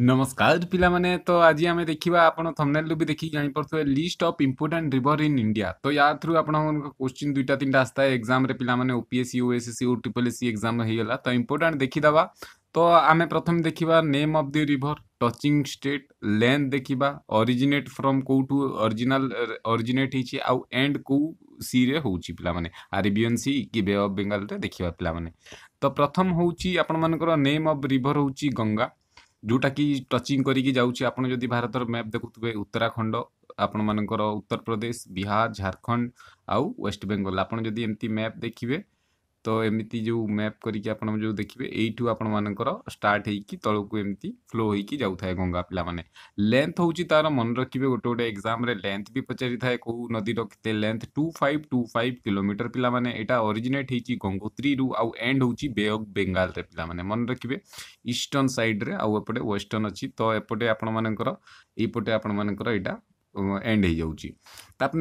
नमस्कार पिला माने तो आज आम देखा आप थमनेल भी देखिए जापरते list of important river in India तो या थ्रू आप क्वेश्चन दुईटा तीन टाइम आसता है एक्जाम पाने OPSC USC triple SC exam होगा तो इंपोर्टां देखीदा तो आम प्रथम देखा name of the river touching state length देखा अरिजिनेट फ्रम कौटू अरिजिनाल अरिजिनेट हो एंड कौ सी रे होची पिला आरबीएन सी कि बे अफ बेंगल देखा पिला तो प्रथम हूँ आपर नेम ऑफ रिवर होची गंगा ଯେଉଁଟାକି ଟଚିଂ କରିକି ଯାଉଛି ଆପଣ ଯଦି ଭାରତର ମ୍ୟାପ୍ ଦେଖୁଥିବେ ଉତ୍ତରାଖଣ୍ଡ ଆପଣମାନଙ୍କର ଉତ୍ତରପ୍ରଦେଶ ବିହାର ଝାଡ଼ଖଣ୍ଡ ଆଉ ୱେଷ୍ଟବେଙ୍ଗଲ ଆପଣ ଯଦି ଏମିତି ମ୍ୟାପ୍ ଦେଖିବେ तो एमती जो मैप करके जो देखिए यू आपण मानकर स्टार्ट होल को एमती फ्लो होते गंगा पाने लेंथ हूँ तार मन रखिए गोटे गोटे एक्जाम लेंथ भी पचारि था कौ नदी रखते length two five two five kilometre पाने अरिजेट होती गंगोत्री आउ एंड हूँ बे अफ बेंगल पाने मन रखिए ईस्टर्ण सैड्रे आउ एपटे अच्छी तो ये आपण मानकर ये आपण मानक एंड हो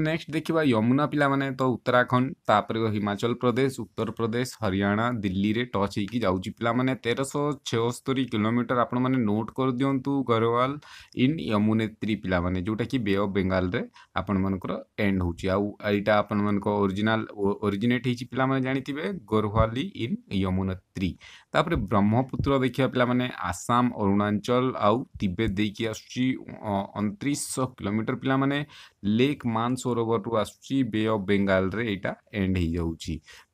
नेक्स्ट देखा यमुना पाने तो उत्तराखंड तापर हिमाचल प्रदेश उत्तर प्रदेश हरियाणा दिल्ली में टच हो पाने तेरह छस्तरी कोमीटर आप नोट कर दिंतु गरवाल इन यमुनेत्री पाने जोटा कि बे अफ बेंगल आपर एंड होटा आपरिजिनाल ओरिजिनेट हो पाने जानते हैं गरवाली इन यमुनेत्री तापर ब्रह्मपुत्र देखिए पे आसाम अरुणाचल आउ तिबेत देखिए आस कोमीटर पे लेक मान सरोवर रू आस बे अफ बेंगल यहाँ एंड हो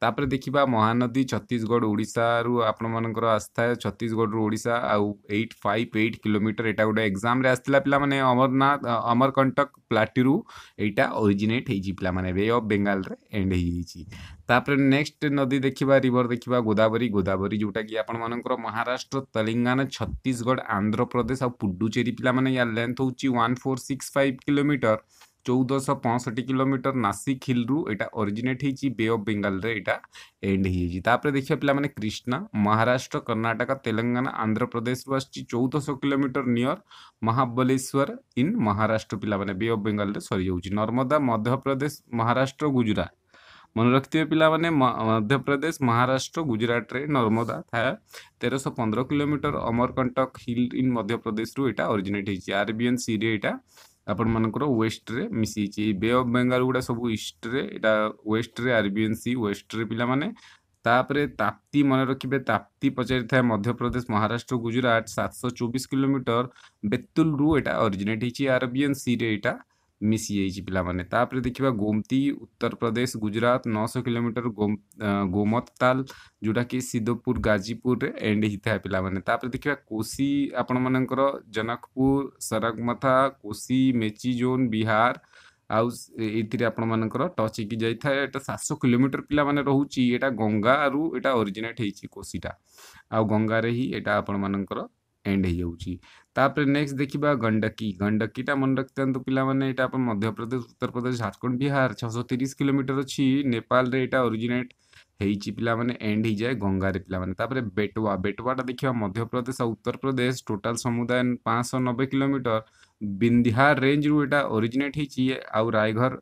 तापर देखा महानदी छत्तीशगढ़ ओडार आपण मान आए छत्तीशगढ़ ओडा आउ एट फाइव एट किलोमीटर यहाँ गोटे एक्जाम आसाला पे अमरनाथ अमरकंटक प्लाटी यहाँ ओरीजेट हो पाने वे अफ बेंगाल एंड तापर नेक्स्ट नदी देखा रिवर देखा गोदावरी गोदावरी जोटा कि आपण महाराष्ट्र तेलेाना छत्तीशगढ़ आंध्र प्रदेश आ पुडुचेरी पे यार लेंथ हूँ one four six five kilometre चौदहश पंसठ कोमीटर नासिक हिल रु एटा ओरिजिनेट होती बे अफ बेंगल एटा एंड होपर देखिए पे कृष्ण महाराष्ट्र कर्णाटक तेलंगाना आंध्र प्रदेश रु आौदश kilometre near Mahabaleshwar in Maharashtra पे बे अफ बेंगल सर जाऊँगी नर्मदा मध्यप्रदेश महाराष्ट्र गुजरात मन रखिए पे मध्यप्रदेश महाराष्ट्र गुजरात रे नर्मदा था तेरह पंद्रह kilometre Amarkantak hill in Madhya Pradesh रु एटा ओरिजिनेट होरबीएन सी रेटा ଆପଣମାନଙ୍କର ୱେଷ୍ଟରେ ମିଶିଛି ବେ ଅଫ୍ ବେଙ୍ଗଲ ଗୁଡ଼ା ସବୁ ଇଷ୍ଟରେ ଏଇଟା ୱେଷ୍ଟରେ ଆରବିଏନ୍ସି ୱେଷ୍ଟରେ ପିଲାମାନେ ତାପରେ ତାପ୍ତି ମନେ ରଖିବେ ତାପ୍ତି ପଚାରିଥାଏ ମଧ୍ୟପ୍ରଦେଶ ମହାରାଷ୍ଟ୍ର ଗୁଜୁରାଟ ସାତଶହ ଚବିଶ କିଲୋମିଟର ବେତୁଲରୁ ଏଇଟା ଅରିଜିନେଟ୍ ହେଇଛି ଆରବିଏନ୍ସିରେ ଏଇଟା ମିଶିଯାଇଛି ପିଲାମାନେ ତାପରେ ଦେଖିବା ଗୋମତି ଉତ୍ତରପ୍ରଦେଶ ଗୁଜୁରାଟ ନଅଶହ କିଲୋମିଟର ଗୋମତତାଲ ଯେଉଁଟାକି ସିଦ୍ଧପୁର ଗାଜିପୁରରେ ଏଣ୍ଡ ହେଇଥାଏ ପିଲାମାନେ ତାପରେ ଦେଖିବା କୋଶି ଆପଣମାନଙ୍କର ଜନକପୁର ସରଗମଥା କୋଶି ମେଚି ଜୋନ୍ ବିହାର ଆଉ ଏଇଥିରେ ଆପଣମାନଙ୍କର ଟଚ୍ ହେଇକି ଯାଇଥାଏ ଏଇଟା ସାତଶହ କିଲୋମିଟର ପିଲାମାନେ ରହୁଛି ଏଇଟା ଗଙ୍ଗାରୁ ଏଇଟା ଅରିଜିନେଟ୍ ହେଇଛି କୋଶିଟା ଆଉ ଗଙ୍ଗାରେ ହିଁ ଏଇଟା ଆପଣମାନଙ୍କର एंड हो तापर नेक्स्ट देखा गंडकी गंडकीटा मन रखिंतु पे मध्यप्रदेश उत्तर प्रदेश झारखंड बिहार सौ तीस किलोमीटर अच्छी नेपाल यहाँ ओरिजिनेट होने एंड हो जाए गंगे पाने बेटवा बेटवाटा देखा मध्यप्रदेश और उत्तर प्रदेश टोटाल समुदाय पाँच सौ नबे किलोमीटर बिंदिहार रेंज रू ओरीजनेट ओरिजिनेट हो रायगढ़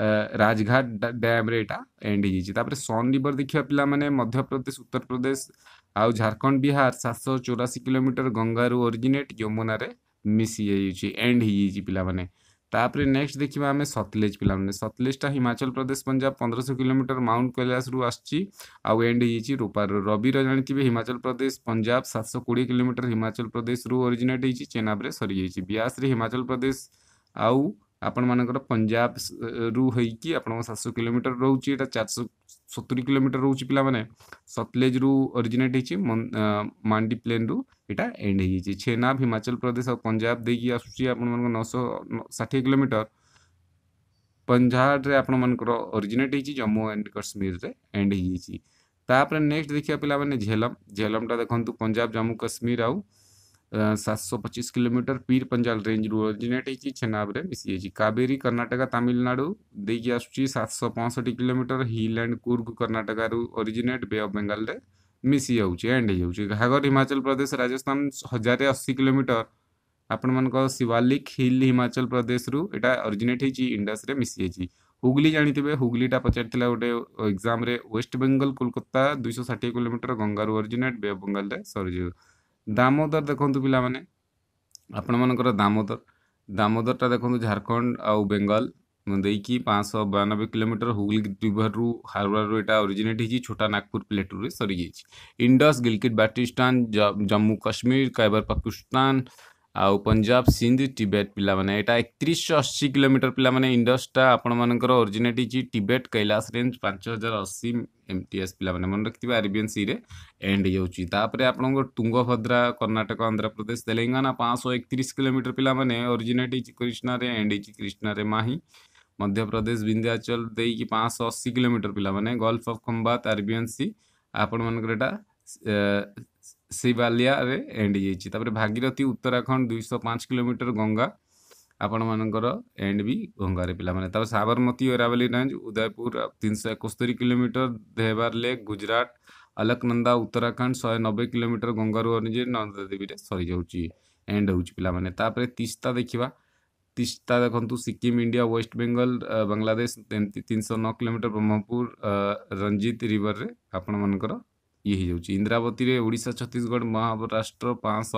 राजघाट डैम यहाँ एंड सन रिवर देखा पे मैंने मध्यप्रदेश उत्तर प्रदेश आउ झारखंड बिहार सात सौ चौराशी कोमीटर गंगा रू ओरिजेट यमुन मिसी एंड होने तापर नेक्स्ट देखा आम सतलेज पे सतलेजा हिमाचल प्रदेश पंजाब पंद्रह किलोमीटर माउंट कैलाश्रु आउ एंड रूपार रवि जानते हिमाचल प्रदेश पंजाब सात सौ कोड़े किलोमीटर हिमाचल प्रदेश रू हो चेनाब्रे सरी ब्यास हिमाचल प्रदेश आउ ଆପଣମାନଙ୍କର ପଞ୍ଜାବରୁ ହୋଇକି ଆପଣଙ୍କ ସାତଶହ କିଲୋମିଟର ରହୁଛି ଏଇଟା ଚାରିଶହ ସତୁରି କିଲୋମିଟର ରହୁଛି ପିଲାମାନେ ସତଲେଜରୁ ଅରିଜିନେଟ୍ ହେଇଛି ମାଣ୍ଡି ପ୍ଲେନ୍ରୁ ଏଇଟା ଏଣ୍ଡ ହେଇଯାଇଛି ଛେନାବ ହିମାଚଳ ପ୍ରଦେଶ ଆଉ ପଞ୍ଜାବ ଦେଇକି ଆସୁଛି ଆପଣମାନଙ୍କ ନଅଶହ ଷାଠିଏ କିଲୋମିଟର ପଞ୍ଜାବରେ ଆପଣମାନଙ୍କର ଅରିଜିନେଟ୍ ହେଇଛି ଜମ୍ମୁ ଆଣ୍ଡ କାଶ୍ମୀରରେ ଏଣ୍ଡ ହେଇଯାଇଛି ତାପରେ ନେକ୍ସଟ ଦେଖିବା ପିଲାମାନେ ଝେଲମ ଝେଲମଟା ଦେଖନ୍ତୁ ପଞ୍ଜାବ ଜମ୍ମୁ କାଶ୍ମୀର ଆଉ 725 किलोमीटर पीर पंजाल रेंज ओरिजिनेटी छेनाब मिसी कावेरी कर्णाटक तमिलनाडु देकी आस सातशह kilometre hill end Coorg Karnataka originate bay of Bengal मिसी जाऊँगी एंड हो घाघर हिमाचल प्रदेश राजस्थान हजार अशी किलोमीटर आपण मान शिवालिक हिल हिमाचल प्रदेश रु एटा ओरिजिनेट होती इंडस रे मिसी जाइए हुगली हैं हुगलीटा पचार गोटे एग्जाम वेस्ट बेंगल कोलकाता सौ षाठी किलोमीटर गंगारू ओरिजिनेट बे अफ बेंगल सरी ଦାମୋଦର ଦେଖନ୍ତୁ ପିଲାମାନେ ଆପଣମାନଙ୍କର ଦାମୋଦର ଦାମୋଦରଟା ଦେଖନ୍ତୁ ଝାଡ଼ଖଣ୍ଡ ଆଉ ବେଙ୍ଗଲ ଦେଇକି ପାଞ୍ଚଶହ ବୟାନବେ କିଲୋମିଟର ହୁଗଲି ରିଭରରୁ ହାରୱାରରୁ ଏଇଟା ଅରିଜିନେଟ୍ ହେଇଛି ଛୋଟା ନାଗପୁର ପ୍ଲେଟୁରେ ସରିଯାଇଛି ଇଣ୍ଡସ୍ ଗିଲଗିଟ୍ ବାଟିସ୍ତାନ ଜମ୍ମୁ କାଶ୍ମୀର କାଇବର ପାକିସ୍ତାନ आउ पंजाब सिंध टिबेट पिला माने एटा 3180 किलोमीटर पिला माने इंडसटा आपण मानकर ओरिजिनेटी जी टिबेट कैलास रेंज 5080 एमटीएस पिला माने मन रखतिबा अरेबियन सी रे एंड जाउची तापर आपण को तुंगभद्रा कर्नाटक आंध्र प्रदेश तेलंगाना 531 किलोमीटर पिला माने ओरिजिनेटी जी कृष्णा रे एंड जी कृष्णा रे माही मध्य प्रदेश विंध्याचल देई की 580 किलोमीटर पिला माने gulf of Khambhat Arabian sea आपण मानकर एटा ଶିବାଲିଆରେ ଏଣ୍ଡ ହେଇଯାଇଛି ତାପରେ ଭାଗିରଥୀ ଉତ୍ତରାଖଣ୍ଡ ଦୁଇଶହ ପାଞ୍ଚ କିଲୋମିଟର ଗଙ୍ଗା ଆପଣମାନଙ୍କର ଏଣ୍ଡ ବି ଗଙ୍ଗାରେ ପିଲାମାନେ ତାପରେ ସାବରମତୀ ଓରାବଲି ରେଞ୍ଜ ଉଦୟପୁର ତିନିଶହ ଏକସ୍ତରୀ କିଲୋମିଟର ଦେହବାର ଲେକ୍ ଗୁଜରାଟ ଅଲକନନ୍ଦା ଉତ୍ତରାଖଣ୍ଡ ଶହେ ନବେ କିଲୋମିଟର ଗଙ୍ଗାରୁ ଅନୁଯାୟୀ ନନ୍ଦାଦେବୀରେ ସରିଯାଉଛି ଏଣ୍ଡ ହେଉଛି ପିଲାମାନେ ତାପରେ ତିସ୍ତା ଦେଖିବା ତିସ୍ତା ଦେଖନ୍ତୁ ସିକିମ୍ ଇଣ୍ଡିଆ ୱେଷ୍ଟ ବେଙ୍ଗଲ ବାଂଲାଦେଶ ଏମିତି ତିନିଶହ ନଅ କିଲୋମିଟର ବ୍ରହ୍ମପୁର ରଞ୍ଜିତ ରିଭରରେ ଆପଣମାନଙ୍କର ये इंद्रावती ओडा छत्तीशगढ़ महाराष्ट्र पाँच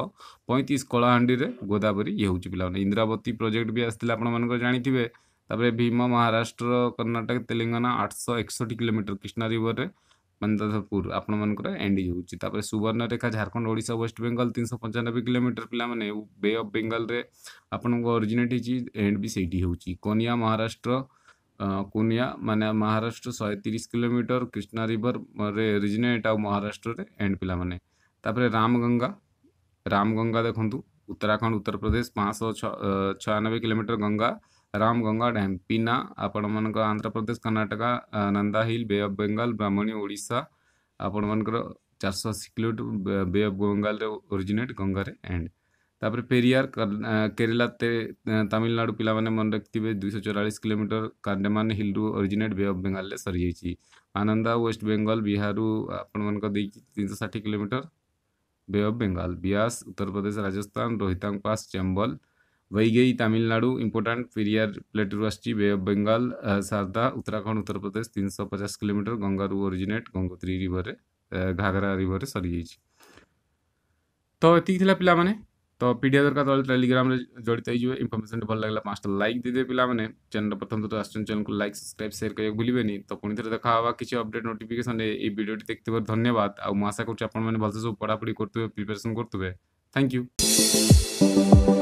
पैंतीस कलाहां गोदावरी ये हूँ पिला इंद्रावती प्रोजेक्ट भी आसते आपर जानते हैं भीम महाराष्ट्र कर्णाटक तेलेाना आठश एकसठ किलोमीटर कृष्णा रिवर में मंदपुर आपर एंड होती सुवर्णरेखा झारखंड ओडा वेस्ट बेंगल तीन सौ पंचानबे किलोमीटर पे बे अफ बेंगल आपण को अरिजिनेट होंड भी सही होनिया महाराष्ट्र କୁନିଆ ମାନେ ମହାରାଷ୍ଟ୍ର ଶହେ ତିରିଶ କିଲୋମିଟର କ୍ରିଷ୍ଣା ରିଭର୍ରେ ରିଜିନେଟ୍ ଆଉ ମହାରାଷ୍ଟ୍ରରେ ଏଣ୍ଡ ପିଲାମାନେ ତାପରେ ରାମଗଙ୍ଗା ରାମଗଙ୍ଗା ଦେଖନ୍ତୁ ଉତ୍ତରାଖଣ୍ଡ ଉତ୍ତରପ୍ରଦେଶ ପାଞ୍ଚଶହ ଛୟାନବେ କିଲୋମିଟର ଗଙ୍ଗା ରାମଗଙ୍ଗା ଡ୍ୟାମ୍ ପିନା ଆପଣମାନଙ୍କ Andhra Pradesh Karnataka Nanda hill bay of Bengal Brahmani Odisha ଆପଣମାନଙ୍କର ଚାରିଶହ ଅଶୀ କିଲୋମିଟର ବେ ଅଫ୍ ବେଙ୍ଗଲରେ ଓରିଜିନେଟ୍ ଗଙ୍ଗାରେ ଏଣ୍ଡ तापर पेरियार केरला तमिलनाडु पिला मन रखे दुई सौ चौरास किलोमीटर कांडेमान हिल रु ओरिजिनेट बे अफ बेंगल सरी जाइए आनंदा वेस्ट बेंगल बिहार आपण मन को देखिए तीन सौ षाठी kilometre bay of Bengal Bihar Uttar Pradesh Rajasthan Rohtang pass Chambal Vaigai Tamil Nadu important Periyar plate रु आ बे अफ बेंगल शारदा उत्तराखंड उत्तर प्रदेश तीन सौ पचास किलोमीटर गंगा गंगारु originate Gangotri river Ghaghara river सरी जाइए तो ये पिला ତ ପିଡ଼ିଆ ଦରକାର ତଳେ ଟେଲିଗ୍ରାମରେ ଜଡ଼ିତ ହେଇଯିବେ ଇନଫର୍ମେସନ୍ଟି ଭଲ ଲାଗିଲା ପାଞ୍ଚଟା ଲାଇକ୍ ଦେଇଦେବେ ପିଲାମାନେ ଚ୍ୟାନେଲ୍ ପ୍ରଥମ ଥର ଆସୁଛନ୍ତି ଚ୍ୟାନେଲ୍କୁ ଲାଇକ୍ ସବସ୍କ୍ରାଇବ୍ ସେୟାର କରିବାକୁ ଭୁଲିବେନି ତ ପୁଣି ଥରେ ଦେଖା ହେବା କିଛି ଅପଡ଼େଟ୍ ନୋଟିଫିକେସନ୍ରେ ଏଇ ଭିଡ଼ିଓଟି ଦେଖିଥିବାରୁ ଧନ୍ୟବାଦ ଆଉ ମୁଁ ଆଶା କରୁଛି ଆପଣମାନେ ଭଲସେ ସବୁ ପଢ଼ାପଢ଼ି କରୁଥିବେ ପ୍ରିପାରେସନ୍ କରୁଥିବେ ଥ୍ୟାଙ୍କ ୟୁ